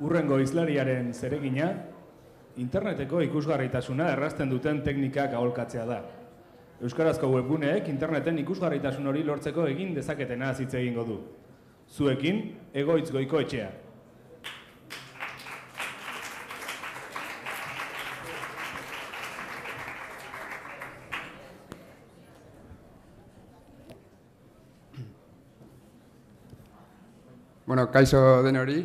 urrengo izlariaren zeregina, interneteko ikusgarritasuna errazten duten teknikak aholkatzea da. Euskarazko webuneek interneten ikusgarritasun hori lortzeko egin dezaketena hitz egingo du. Zuekin, egoitz goiko etxea. Bueno, kaixo den hori,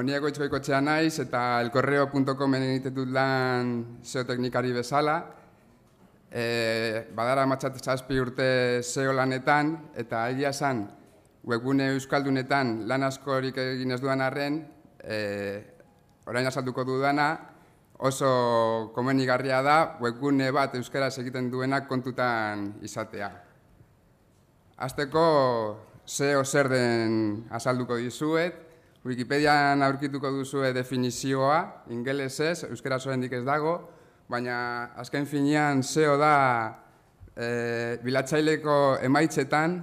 Niago itzko naiz eta elkorreo.com egiten dut lan SEO teknikari bezala. E, badara matxat zazpi urte SEO lanetan eta aidea zan webune euskaldunetan lan askorik egin ez duan arren e, orain azalduko dudana oso komenigarria da webune bat euskaraz egiten duenak kontutan izatea. Azteko SEO zer den azalduko dizuet. Wikipedian aurkituko duzu definizioa, ingeles ez, euskera ez dago, baina azken finean zeo da e, bilatzaileko emaitzetan,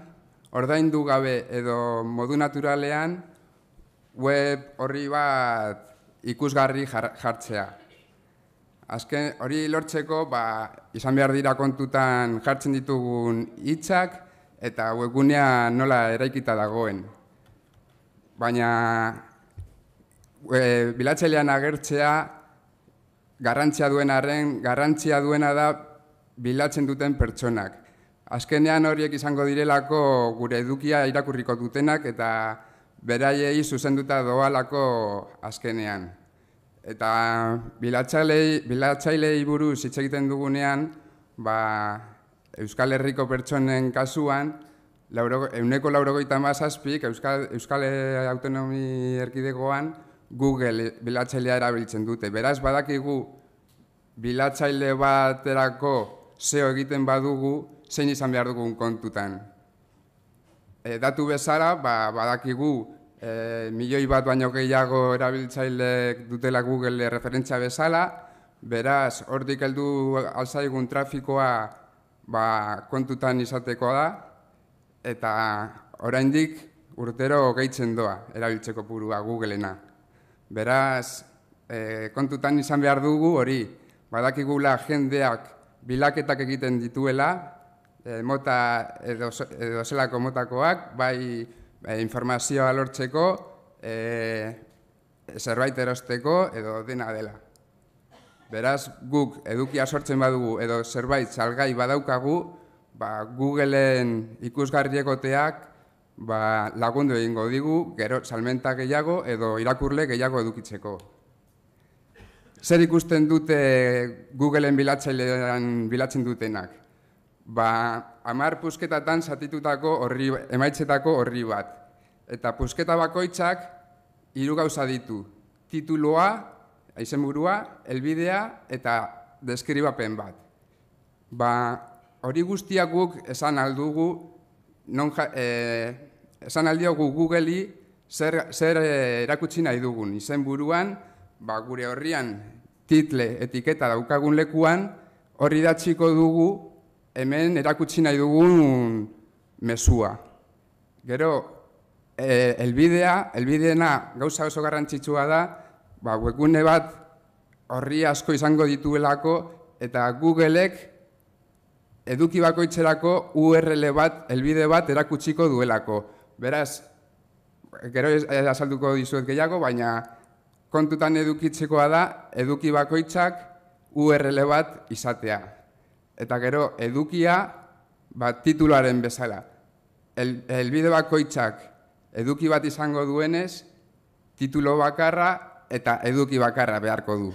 ordaindu gabe edo modu naturalean, web horri bat ikusgarri jartzea. Azken hori lortzeko, ba, izan behar dira kontutan jartzen ditugun hitzak eta webgunea nola eraikita dagoen baina e, bilatzailean agertzea garrantzia duen arren, garrantzia duena da bilatzen duten pertsonak. Azkenean horiek izango direlako gure edukia irakurriko dutenak eta beraiei zuzenduta doalako azkenean. Eta bilatzailei, bilatzailei buruz hitz egiten dugunean, ba, Euskal Herriko pertsonen kasuan, euneko laurogoita amazazpik Euskal Autonomi Erkidegoan Google bilatzailea erabiltzen dute. Beraz, badakigu bilatzaile baterako erako zeo egiten badugu, zein izan behar dugun kontutan. Eh, datu bezara, ba, badakigu eh, milioi bat baino gehiago erabiltzaile dutela Google referentzia bezala, beraz, hor dikeldu alzaigun trafikoa ba, kontutan izatekoa da, eta oraindik urtero gehitzen doa erabiltzeko purua Googleena. Beraz, eh, kontutan izan behar dugu hori, badakigula jendeak bilaketak egiten dituela, e, mota edo, edo zelako motakoak, bai eh, informazioa lortzeko, e, zerbait erosteko edo dena dela. Beraz, guk edukia sortzen badugu edo zerbait salgai badaukagu, ba, Googleen ikusgarriekoteak ba, lagundu egingo digu, gero salmenta gehiago edo irakurle gehiago edukitzeko. Zer ikusten dute Googleen bilatzailean bilatzen dutenak? Ba, amar pusketatan satitutako horri, emaitzetako horri bat. Eta pusketa bakoitzak hiru gauza ditu. Tituloa, aizenburua, elbidea eta deskribapen bat. Ba, Hori guztia guk esan aldugu, non ja, e, esan aldiogu Google-i zer, zer eh, erakutsi nahi dugun. Izen buruan, ba, gure horrian title etiketa daukagun lekuan, horri datxiko dugu hemen erakutsi nahi dugun mesua. Gero, e, eh, elbidea, elbideena gauza oso garrantzitsua da, ba, guekune bat horri asko izango dituelako, eta Google-ek eduki bakoitzerako URL bat, elbide bat erakutsiko duelako. Beraz, gero azalduko dizuet gehiago, baina kontutan edukitzekoa da eduki bakoitzak URL bat izatea. Eta gero edukia bat titularen bezala. elbide bakoitzak eduki bat izango duenez, titulo bakarra eta eduki bakarra beharko du.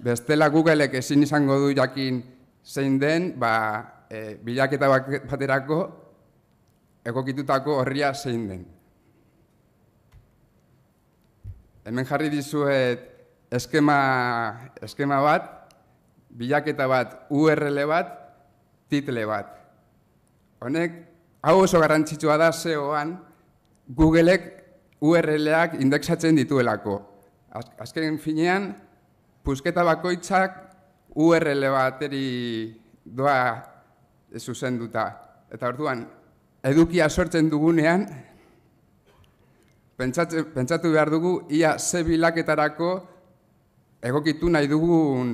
Bestela Googleek ezin izango du jakin zein den, ba, e, bilaketa baterako egokitutako horria zein den. Hemen jarri dizuet eskema, eskema bat, bilaketa bat URL bat, title bat. Honek, hau oso garantzitsua da zeoan, Googleek URLak indeksatzen dituelako. Azken finean, pusketa bakoitzak url bateri doa zuzenduta. Eta orduan, edukia sortzen dugunean, pentsatu behar dugu, ia ze bilaketarako egokitu nahi dugun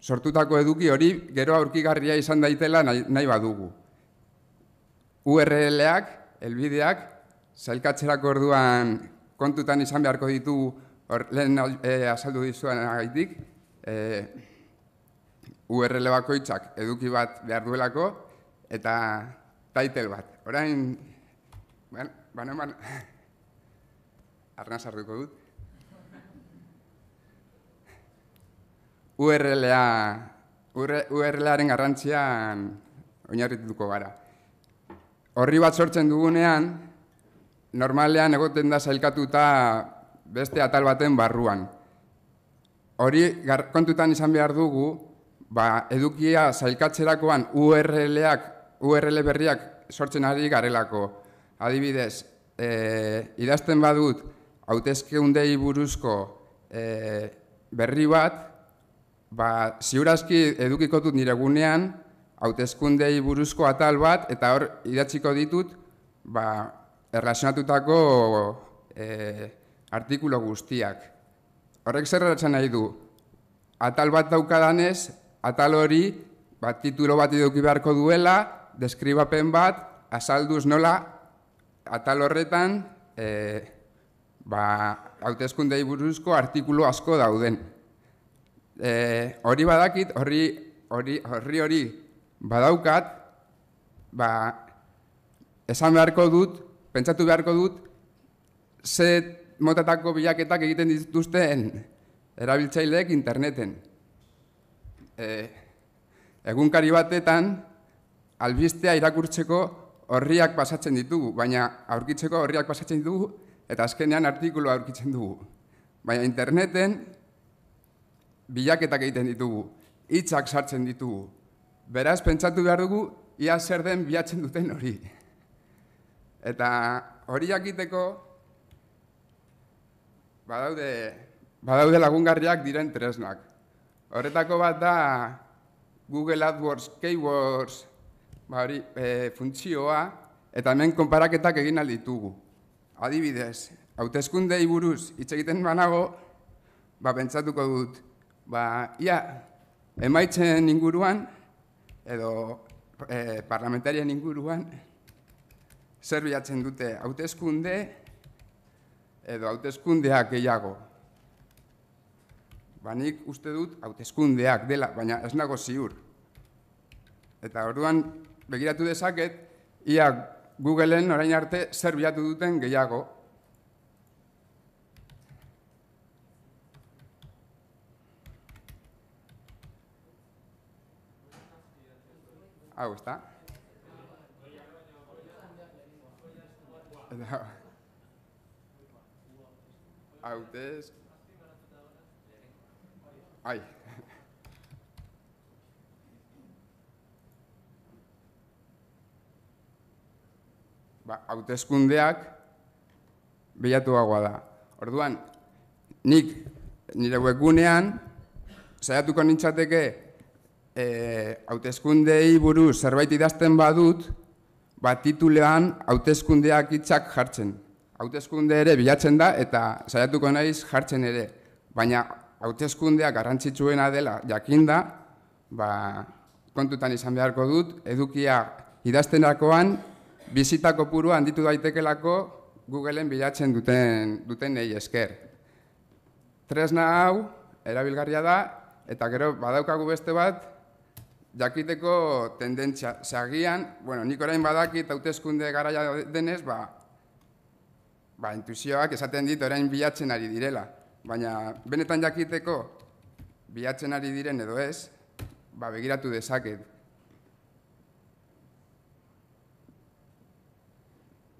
sortutako eduki hori gero aurkigarria izan daitela nahi badugu. URL-ak, elbideak, zailkatzerako orduan kontutan izan beharko ditugu, lehen eh, azaldu dizuan agaitik, eh, URL bakoitzak eduki bat behar duelako eta title bat. Orain, ben, bueno, arna dut. URLa, URLaren garrantzian oinarrituko gara. Horri bat sortzen dugunean, normalean egoten da zailkatuta beste atal baten barruan. Hori kontutan izan behar dugu, ba, edukia zailkatzerakoan url, URL berriak sortzen ari garelako. Adibidez, e, idazten badut hautezkeundei buruzko eh, berri bat, ba, ziurazki edukiko dut nire gunean, hautezkundei buruzko atal bat, eta hor idatziko ditut ba, erlazionatutako e, eh, artikulo guztiak. Horrek zerratzen nahi du, atal bat daukadanez, atal hori, bat titulo bat eduki beharko duela, deskribapen bat, azalduz nola, atal horretan, e, ba, hautezkundei buruzko artikulu asko dauden. E, hori badakit, hori hori, hori, hori badaukat, ba, esan beharko dut, pentsatu beharko dut, ze motatako bilaketak egiten dituzten erabiltzaileek interneten. Eh, egunkari batetan albistea irakurtzeko horriak pasatzen ditugu, baina aurkitzeko horriak pasatzen ditugu eta azkenean artikulu aurkitzen dugu. Baina interneten bilaketak egiten ditugu, hitzak sartzen ditugu. Beraz, pentsatu behar dugu, ia zer den bilatzen duten hori. Eta horiak iteko badaude lagungarriak diren tresnak. Horretako bat da Google AdWords Keywords bari, e, eh, funtzioa eta hemen konparaketak egin alditugu. Adibidez, hauteskundei buruz hitz egiten banago, ba pentsatuko dut, ba ia emaitzen inguruan edo e, parlamentarien inguruan zer bilatzen dute hauteskunde edo hauteskundeak gehiago banik uste dut hauteskundeak dela, baina ez nago ziur. Eta orduan begiratu dezaket, ia Googleen orain arte zer bilatu duten gehiago. Hau, ez da? Hau, Ai. Ba, hautezkundeak bilatu gagoa da. Orduan, nik nire huekunean, zaiatuko nintzateke e, eh, hautezkundei buru zerbait idazten badut, bat titulean hautezkundeak itxak jartzen. Hautezkunde ere bilatzen da eta saiatuko naiz jartzen ere. Baina hauteskundea garrantzitsuena dela jakinda, ba, kontutan izan beharko dut, edukia idaztenakoan, bizitako purua handitu daitekelako Googleen bilatzen duten, duten nahi esker. Tresna hau, erabilgarria da, eta gero badaukagu beste bat, jakiteko tendentzia. Zagian, bueno, nik orain badaki eta hauteskunde garaia denez, ba, ba, intuzioak esaten ditu orain bilatzen ari direla. Baina, benetan jakiteko, bilatzen ari diren edo ez, ba, begiratu dezaket.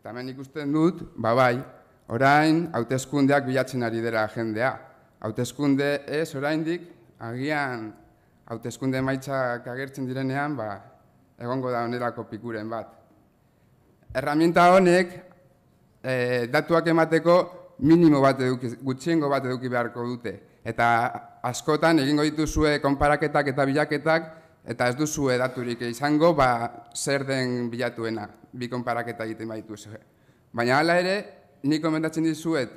Tamen ikusten dut, ba bai, orain hauteskundeak bilatzen ari dira jendea. Hauteskunde ez oraindik agian hauteskunde maitzak agertzen direnean, ba, egongo da onelako pikuren bat. Erramienta honek, eh, datuak emateko, minimo bat eduki, gutxiengo bat eduki beharko dute. Eta askotan egingo dituzue konparaketak eta bilaketak eta ez duzu edaturik izango ba zer den bilatuena bi konparaketa egiten baitu Baina hala ere, ni komentatzen dizuet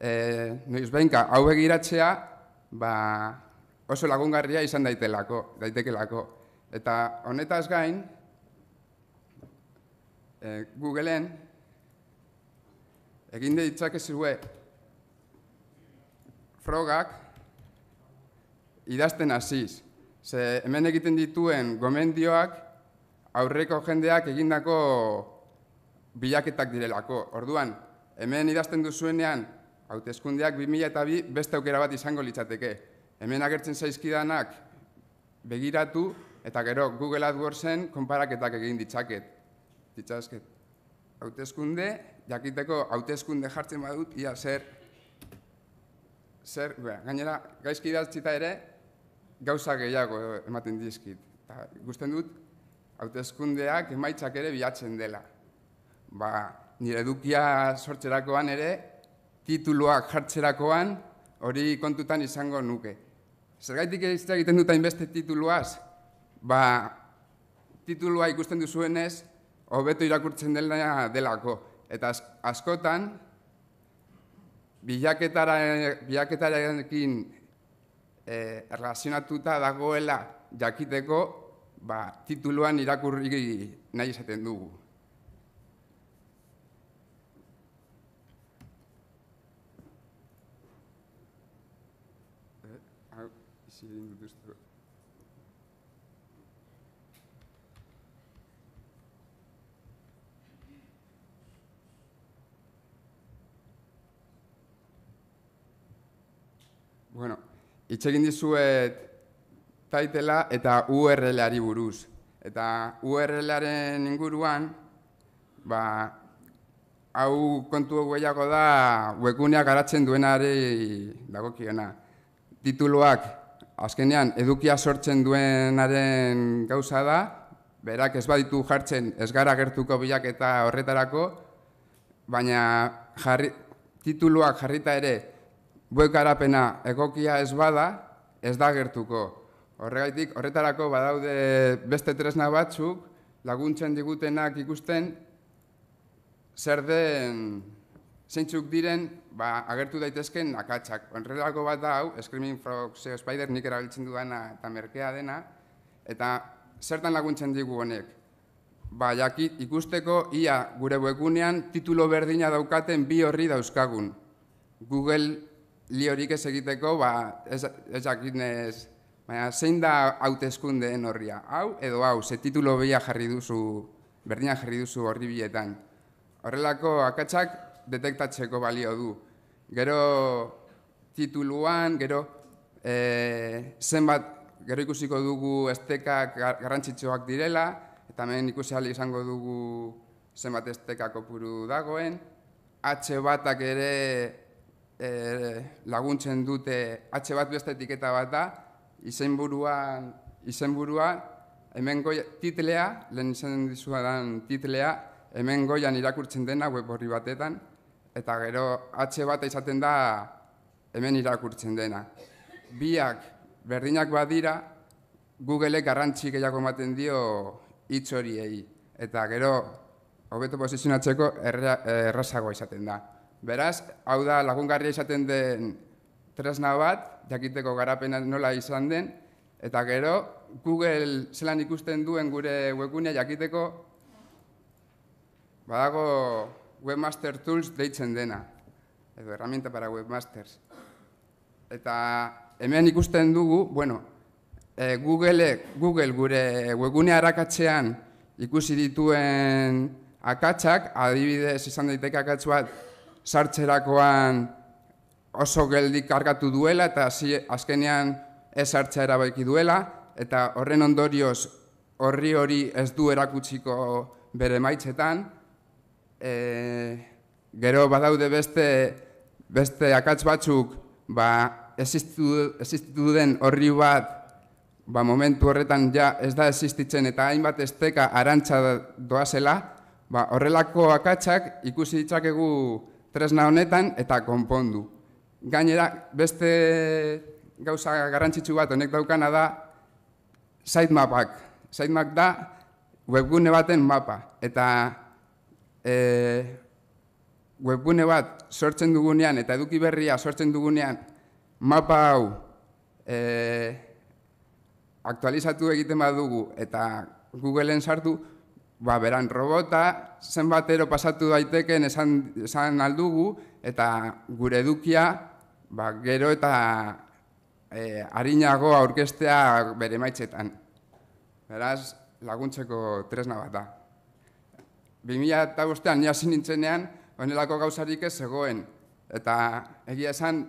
e, noiz behinka hau egiratzea ba, oso lagungarria izan daitelako, daitekelako. Eta honetaz gain, e, Googleen egin ditzakezue frogak idazten hasiz. Ze hemen egiten dituen gomendioak aurreko jendeak egindako bilaketak direlako. Orduan, hemen idazten duzuenean hauteskundeak 2002 beste aukera bat izango litzateke. Hemen agertzen zaizkidanak begiratu eta gero Google AdWordsen konparaketak egin ditzaket. Ditzazket. Hauteskunde jakiteko hautezkunde jartzen badut, ia zer, zer, gainera, gaizki idatzita ere, gauza gehiago ematen dizkit. Ta, gusten dut, hautezkundeak emaitzak ere bilatzen dela. Ba, nire edukia sortzerakoan ere, tituluak jartzerakoan, hori kontutan izango nuke. Zergaitik ez egiten dut hainbeste tituluaz, ba, titulua ikusten duzuenez, hobeto irakurtzen dela delako. Eta askotan, bilaketarekin ekin eh, erlazionatuta dagoela jakiteko, ba, tituluan irakurri nahi izaten dugu. Eh, Bueno, itxegin dizuet taitela eta URL-ari buruz. Eta URL-aren inguruan, ba, hau kontu gehiago da webuneak garatzen duenari dagokiona. Tituluak, azkenean, edukia sortzen duenaren gauza da, berak ez baditu jartzen ez gara gertuko bilak eta horretarako, baina jarri, tituluak jarrita ere, buekarapena egokia ez bada, ez da gertuko. Horregaitik, horretarako badaude beste tresna batzuk, laguntzen digutenak ikusten, zer den, zeintzuk diren, ba, agertu daitezken akatsak. Horrelako bat da, hau, Screaming Frog Seo Spider, nik erabiltzen dudana eta merkea dena, eta zertan laguntzen digu honek. Ba, jakit, ikusteko, ia, gure webgunean, titulo berdina daukaten bi horri dauzkagun. Google liorik ez egiteko, ba, ez, ez baina zein da hautezkundeen horria, hau edo hau, ze titulo behia jarri duzu, berdina jarri duzu horri biletan. Horrelako akatsak detektatzeko balio du. Gero tituluan, gero e, zenbat, gero ikusiko dugu estekak garrantzitsuak direla, eta hemen ikusi izango dugu zenbat estekak kopuru dagoen, H batak ere Eh, laguntzen dute atxe bat beste etiketa bat da, izenburuan, izenburua, hemen titlea, lehen izan dizuadan titlea, hemen goian irakurtzen dena web horri batetan, eta gero atxe bat izaten da hemen irakurtzen dena. Biak berdinak badira, Google-ek garrantzik ematen dio itxoriei horiei, eta gero hobeto posizionatzeko errazagoa izaten da. Beraz, hau da lagungarria izaten den tresna bat, jakiteko garapena nola izan den, eta gero Google zelan ikusten duen gure webunea jakiteko badago webmaster tools deitzen dena, edo herramienta para webmasters. Eta hemen ikusten dugu, bueno, e, Google, Google gure webunea harakatzean ikusi dituen akatzak, adibidez izan daiteke bat sartzerakoan oso geldik kargatu duela eta azkenean ez hartza erabaki duela eta horren ondorioz horri hori ez du erakutsiko bere maitzetan. E, gero badaude beste, beste akatz batzuk ba, ez iztitu horri bat ba, momentu horretan ja ez da existitzen eta hainbat ez teka arantza doazela. Ba, horrelako akatsak ikusi ditzakegu tresna honetan eta konpondu. Gainera, beste gauza garrantzitsu bat honek daukana da sitemapak. Sitemap da webgune baten mapa. Eta e, webgune bat sortzen dugunean eta eduki berria sortzen dugunean mapa hau e, aktualizatu egiten badugu eta Googleen sartu, ba, beran robota zenbatero pasatu daitekeen esan, esan aldugu, eta gure edukia ba, gero eta e, harinago aurkestea bere maitzetan. Beraz, laguntzeko tresna bat da. eta an nia nintzenean, onelako gauzarik ez zegoen. Eta egia esan,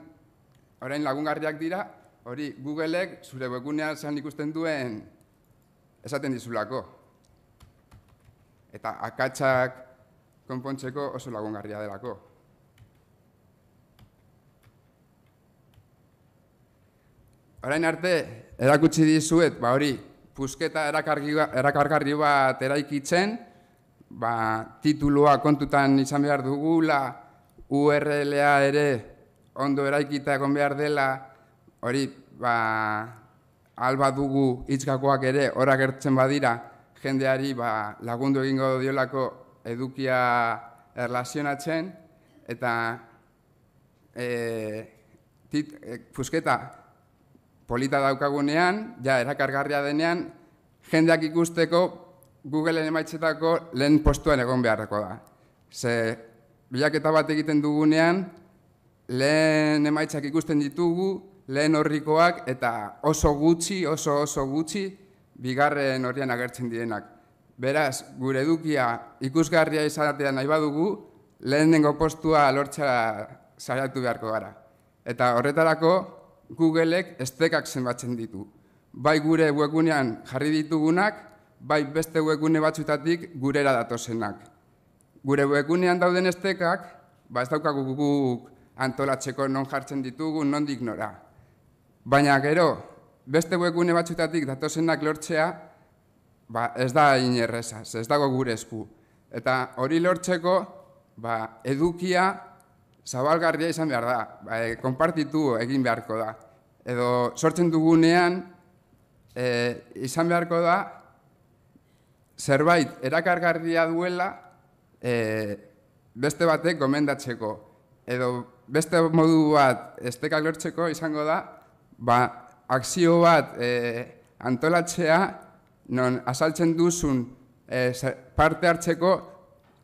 orain lagungarriak dira, hori Googleek zure webgunean zan ikusten duen esaten dizulako eta akatsak konpontzeko oso lagungarria delako. Orain arte, erakutsi dizuet, ba hori, pusketa ba, erakargarri bat eraikitzen, ba, titulua kontutan izan behar dugula, URL-a ere ondo eraikita egon behar dela, hori, ba, alba dugu itzkakoak ere, horak badira, jendeari ba, lagundu egingo diolako edukia erlazionatzen, eta e, tit, e, fusketa polita daukagunean, ja erakargarria denean, jendeak ikusteko Googleen emaitzetako lehen postuan egon beharreko da. Ze, bilaketa bat egiten dugunean, lehen emaitzak ikusten ditugu, lehen horrikoak, eta oso gutxi, oso oso gutxi, bigarren horrean agertzen dienak. Beraz, gure edukia ikusgarria izatean nahi badugu, lehenengo postua lortza saiatu beharko gara. Eta horretarako, Googleek estekak zenbatzen ditu. Bai gure webgunean jarri ditugunak, bai beste webgune batzutatik gurera datozenak. Gure webgunean dauden estekak, ba ez daukagu guk antolatzeko non jartzen ditugu, non dignora. Baina gero, beste webgune batzutatik datozenak lortzea, ba, ez da inerreza, ez dago gure esku. Eta hori lortzeko, ba, edukia zabalgarria izan behar da, ba, e, konpartitu egin beharko da. Edo sortzen dugunean, e, izan beharko da, zerbait erakargarria duela e, beste batek gomendatzeko. Edo beste modu bat estekak lortzeko izango da, ba, akzio bat eh, antolatzea non azaltzen duzun eh, parte hartzeko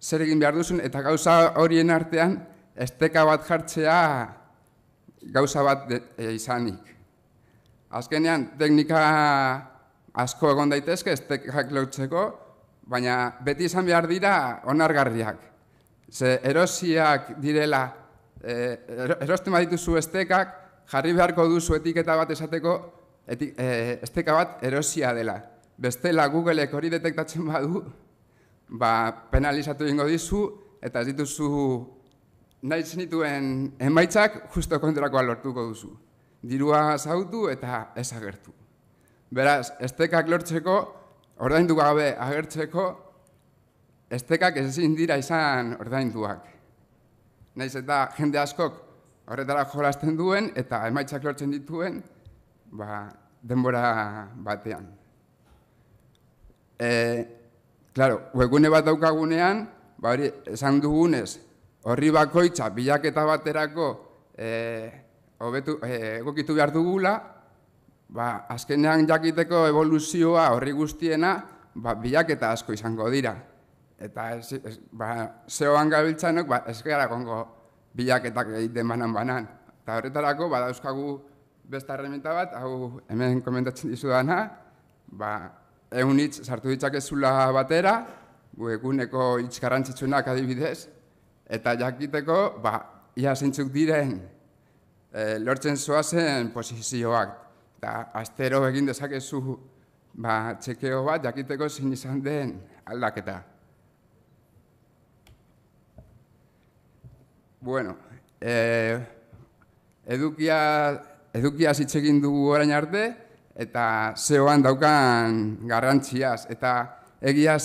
zer egin behar duzun eta gauza horien artean esteka bat jartzea gauza bat eh, izanik. Azkenean teknika asko egon daitezke estekak lotzeko, baina beti izan behar dira onargarriak. Ze erosiak direla, e, eh, erostema dituzu estekak, jarri beharko duzu etiketa bat esateko eti, eh, esteka bat erosia dela. Bestela Googleek hori detektatzen badu, ba, penalizatu ingo dizu, eta ez dituzu nahi zenituen emaitzak justo kontrakoa lortuko duzu. Dirua zautu eta ez agertu. Beraz, estekak lortzeko, ordaindu gabe agertzeko, estekak ezin dira izan ordainduak. Naiz eta jende askok horretara jolasten duen eta emaitzak lortzen dituen ba, denbora batean. E, claro, webgune bat daukagunean, ba esan dugunez, horri bakoitza bilaketa baterako e, eh, obetu, e, eh, egokitu behar dugula, ba, azkenean jakiteko evoluzioa horri guztiena ba, bilaketa asko izango dira. Eta ba, zeoan gabiltzanok, ba, ez gongo bilaketak egiten banan banan. Eta horretarako, bada euskagu beste herramienta bat, hau hemen komentatzen dizu dana, ba, egun hitz sartu ditzakezula batera, eguneko hitz garrantzitsunak adibidez, eta jakiteko, ba, ia zintzuk diren, e, lortzen zoazen posizioak, eta astero egin dezakezu, ba, txekeo bat, jakiteko zin izan den aldaketa. Bueno, eh, edukia zitzekin dugu orain arte, eta zeoan daukan garrantziaz. Eta egia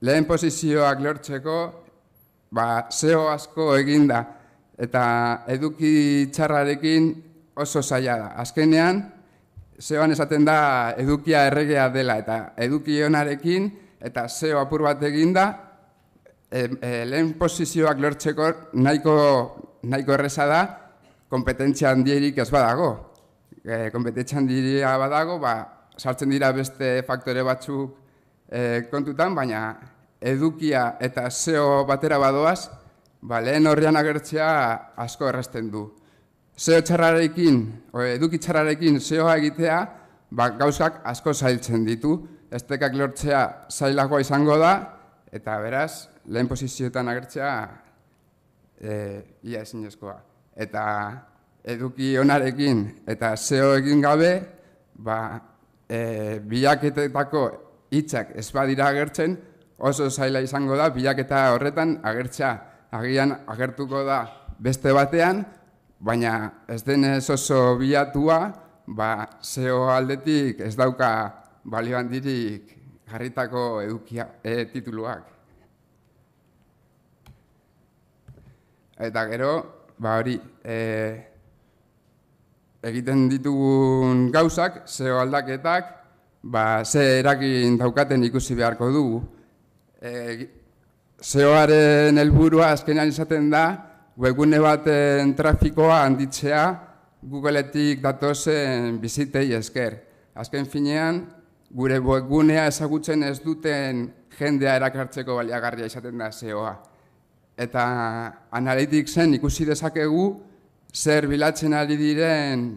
lehen posizioak lortzeko, ba, zeo asko eginda. Eta eduki txarrarekin oso zaila da. Azkenean, zeoan esaten da edukia erregea dela. Eta eduki honarekin, eta zeo apur bat eginda, e, lehen posizioak lortzeko nahiko, nahiko erresa da kompetentzia handierik ez badago. E, eh, kompetentzia handierik badago, ba, sartzen dira beste faktore batzuk e, kontutan, baina edukia eta zeo batera badoaz, ba, lehen horrian agertzea asko errasten du. Zeo txarrarekin, o eduki txarrarekin zeoa egitea, ba, gauzak asko zailtzen ditu, Eztekak lortzea zailagoa izango da, eta beraz, lehen posizioetan agertzea e, ia ezin Eta eduki onarekin eta zeo egin gabe, ba, e, bilaketetako hitzak ez badira agertzen, oso zaila izango da bilaketa horretan agertzea. Agian agertuko da beste batean, baina ez denez oso bilatua, ba, zeo aldetik ez dauka balioan dirik jarritako edukia, e, tituluak. Eta gero, ba hori, e, egiten ditugun gauzak, zeo aldaketak, ba, ze erakin daukaten ikusi beharko dugu. E, eh, zeoaren helburua azkenean izaten da, webgune baten trafikoa handitzea, Googleetik datozen bizitei esker. Azken finean, gure webgunea ezagutzen ez duten jendea erakartzeko baliagarria izaten da zeoa eta analitik zen ikusi dezakegu zer bilatzen ari diren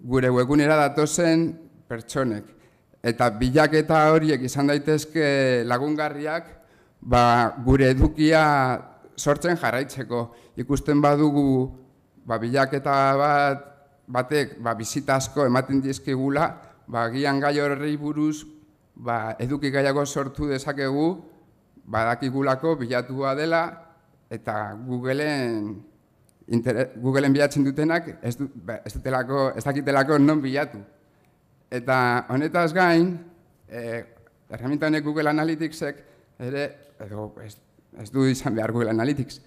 gure webgunera datozen pertsonek. Eta bilaketa horiek izan daitezke lagungarriak ba, gure edukia sortzen jarraitzeko. Ikusten badugu ba, bilaketa bat, batek ba, bizita ematen dizkigula, ba, gian gai horri buruz ba, eduki gaiago sortu dezakegu, badakigulako bilatua dela, eta Googleen Googleen bilatzen dutenak ez, du, ba, ez dutelako ez dakitelako non bilatu. Eta honetaz gain, eh erramienta honek Google Analyticsek ere edo ez, ez du izan behar Google Analytics.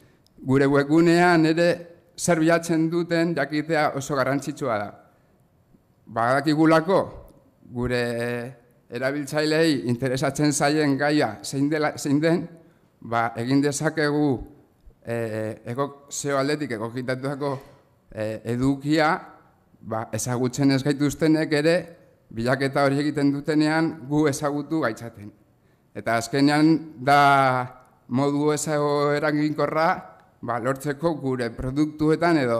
Gure webgunean ere zer bilatzen duten jakitea oso garrantzitsua da. Badakigulako gure erabiltzaileei interesatzen zaien gaia zein, dela, zein den, ba, egin dezakegu Eh, eh, eko zeo aldetik, eko eh, edukia, ba, ezagutzen ez gaituztenek ere, bilaketa hori egiten dutenean gu ezagutu gaitzaten. Eta azkenean da modu ezago erangin korra, ba, lortzeko gure produktuetan edo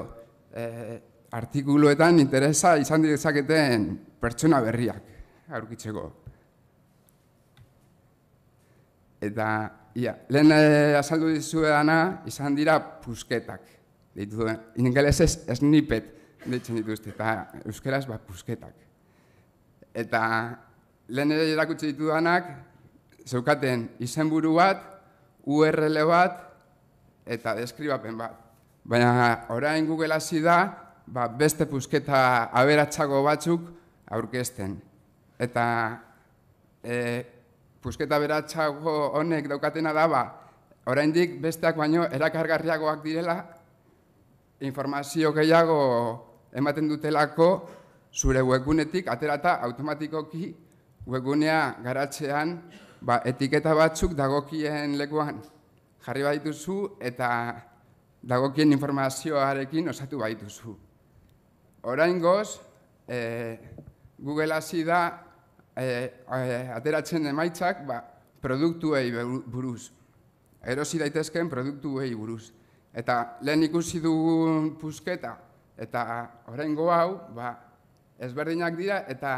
artikuluetan interesa izan direzaketen pertsona berriak aurkitzeko. Eta Ia, lehen eh, azaldu dizuedana izan dira pusketak. Deitu, ingeles ez snippet ditzen dituzte, eta euskeraz ba pusketak. Eta lehen ere erakutsi ditudanak, zeukaten izenburu bat, URL bat, eta deskribapen bat. Baina orain Google hasi da, ba, beste pusketa aberatsago batzuk aurkezten. Eta e, pusketa beratxago honek daukatena da, ba, oraindik besteak baino erakargarriagoak direla, informazio gehiago ematen dutelako zure webgunetik aterata automatikoki webgunea garatzean ba, etiketa batzuk dagokien lekuan jarri baituzu eta dagokien informazioarekin osatu baituzu. Orain goz, eh, Google hasi da Eh, eh, ateratzen emaitzak ba, produktuei buruz, erosi daitezkeen produktuei buruz. Eta lehen ikusi dugun pusketa eta oraingo hau ba, ezberdinak dira eta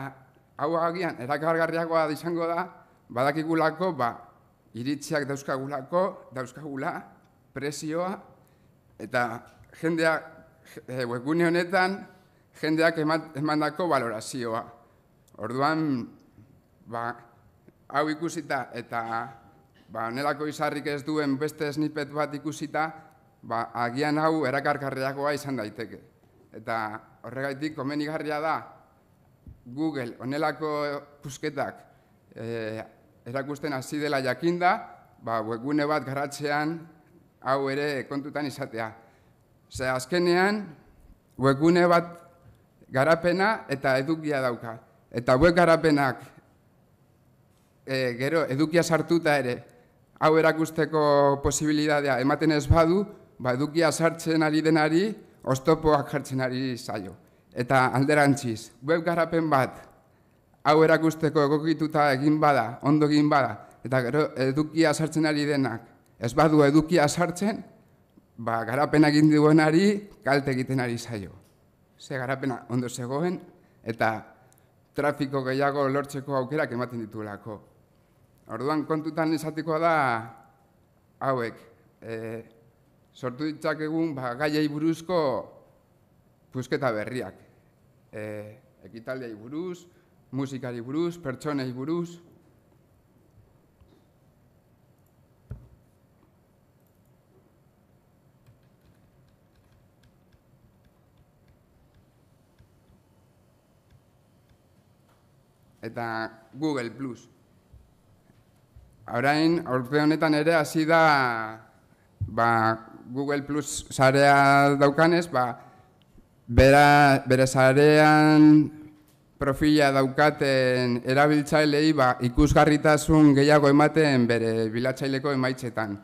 hau agian erakargarriagoa izango da badakigulako ba, iritziak dauzkagulako, dauzkagula, presioa, eta jendeak, e, eh, webgune honetan, jendeak emandako balorazioa. Orduan, ba, hau ikusita eta ba, nelako izarrik ez duen beste esnipet bat ikusita, ba, agian hau erakarkarriakoa izan daiteke. Eta horregaitik komenigarria da Google onelako pusketak e, erakusten hasi dela jakinda, ba, webgune bat garatzean hau ere kontutan izatea. Ze azkenean webgune bat garapena eta edukia dauka. Eta web garapenak e, gero edukia sartuta ere hau erakusteko posibilitatea ematen ez badu, ba edukia sartzen ari denari ostopoak jartzen ari zaio. Eta alderantziz, web garapen bat hau erakusteko egokituta egin bada, ondo egin bada eta gero edukia sartzen ari denak ez badu edukia sartzen, ba garapena egin duenari kalte egiten ari zaio. Ze garapena ondo zegoen eta trafiko gehiago lortzeko aukerak ematen ditulako. Orduan kontutan izatikoa da hauek e, sortu ditzak egun ba, gaiai buruzko pusketa berriak. E, ekitaldei buruz, musikari buruz, pertsonei buruz. Eta Google Plus. Horain, aurte honetan ere hasi da ba, Google Plus sarea daukanez, ba, bera, bere zarean profila daukaten erabiltzailei ba, ikusgarritasun gehiago ematen bere bilatzaileko emaitzetan.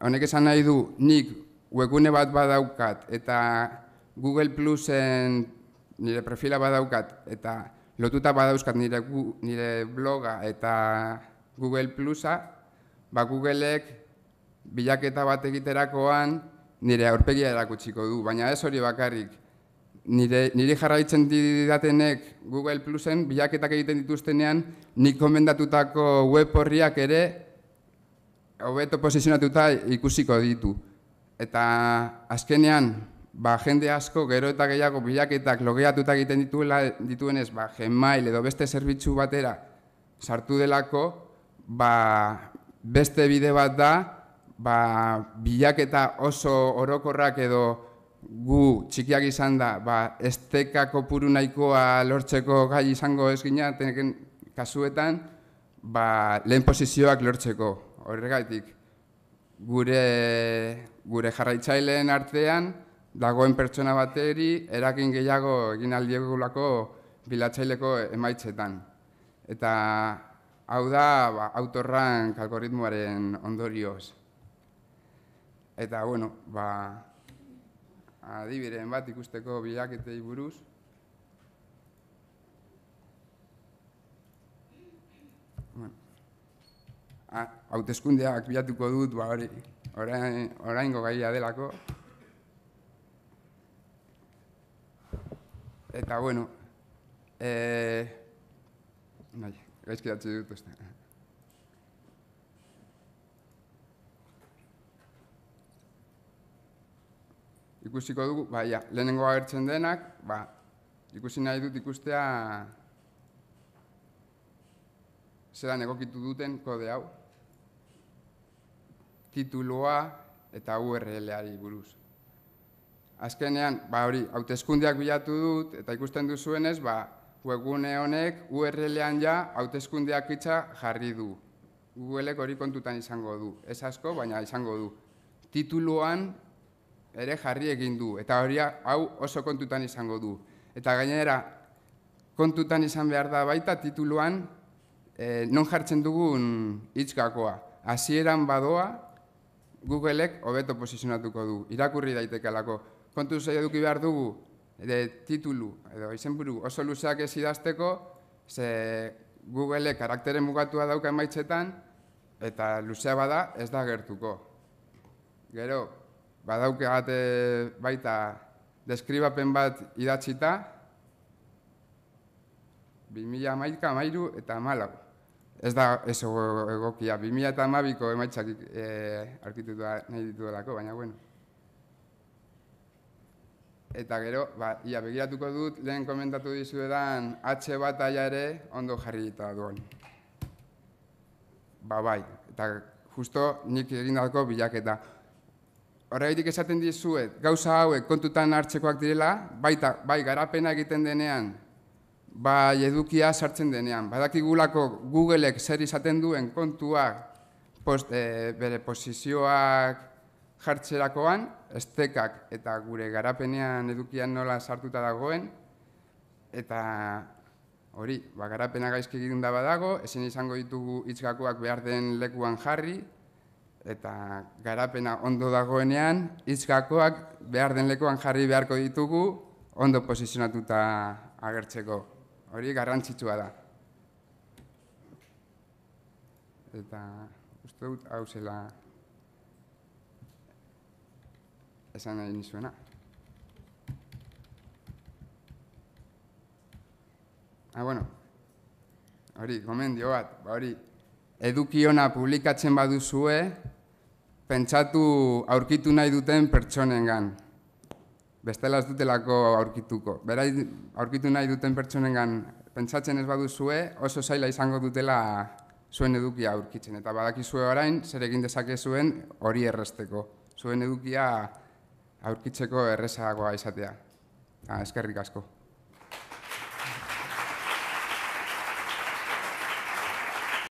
Honek esan nahi du, nik webune bat badaukat eta Google Plusen nire profila badaukat eta lotuta badauzkat nire, nire bloga eta Google Plusa, ba Googleek bilaketa bat egiterakoan nire aurpegia erakutsiko du, baina ez hori bakarrik. Nire, nire jarraitzen didatenek Google Plusen bilaketak egiten dituztenean nik komendatutako web horriak ere hobeto posizionatuta ikusiko ditu. Eta azkenean, ba, jende asko, gero eta gehiago bilaketak logeatuta egiten dituela, dituenez, ba, Gmail edo beste zerbitzu batera sartu delako, ba, beste bide bat da, ba, bilaketa oso orokorrak edo gu txikiak izan da, ba, esteka kopuru nahikoa lortzeko gai izango ez kasuetan, ba, lehen posizioak lortzeko, horregatik. Gure, gure jarraitzaileen artean, dagoen pertsona bateri, erakin gehiago egin aldiegulako bilatzaileko emaitzetan. Eta Hau da, ba, autorrank algoritmoaren ondorioz. Eta, bueno, ba, adibiren bat ikusteko bilaketei buruz. Bueno. Ah, Hautezkundeak bilatuko dut, ba, hori, orain, orain gogaia delako. Eta, bueno, eh, nahi. Gaizki atxe dut, beste. Ikusiko dugu, bai, ja, lehenengo agertzen denak, ba, ikusi nahi dut ikustea zelan egokitu duten kode hau. Tituloa eta URL-ari buruz. Azkenean, ba hori, hautezkundiak bilatu dut, eta ikusten duzuenez, ba, webgune honek URL-ean ja hauteskundeak itza jarri du. Google-ek hori kontutan izango du, ez asko, baina izango du. Tituluan ere jarri egin du, eta hori hau oso kontutan izango du. Eta gainera, kontutan izan behar da baita tituluan eh, non jartzen dugun itzkakoa. Hasieran badoa, Google-ek hobeto posizionatuko du, irakurri daitekelako. Kontu zei eduki behar dugu, de titulu edo izenburu oso luzeak ez idazteko, ze Google karaktere mugatua dauka emaitzetan eta luzea bada ez da gertuko. Gero, badauke bat e, baita deskribapen bat idatzita 2011-13 eta malau. Ez da ez egokia 2012ko emaitzak eh arkitektura nahi dituelako baina bueno. Eta gero, ba, ia begiratuko dut, lehen komentatu dizuedan, atxe bat aia ere, ondo jarri eta duen. Ba, bai, eta justo nik egindako bilaketa. Horregatik esaten dizuet, gauza hauek kontutan hartzekoak direla, baita, bai, garapena egiten denean, bai, edukia sartzen denean. Badakigulako Googleek zer izaten duen kontuak, eh, bere posizioak, jartxerakoan, estekak eta gure garapenean edukian nola sartuta dagoen, eta hori, ba, garapena gaizki egiten badago, dago, ezin izango ditugu itzgakoak behar den lekuan jarri, eta garapena ondo dagoenean, itzgakoak behar den lekuan jarri beharko ditugu, ondo posizionatuta agertzeko. Hori garrantzitsua da. Eta uste dut hau zela... esan nahi nizuena. Ah, bueno, hori, dio bat, ba, hori, edukiona ona publikatzen baduzue, pentsatu aurkitu nahi duten pertsonengan. Bestela ez dutelako aurkituko. Berai, aurkitu nahi duten pertsonengan pentsatzen ez baduzue, oso zaila izango dutela zuen edukia aurkitzen. Eta badakizue orain, zer egin dezake zuen hori erresteko. Zuen edukia aurkitzeko errezagoa izatea, ah, eskerrik asko.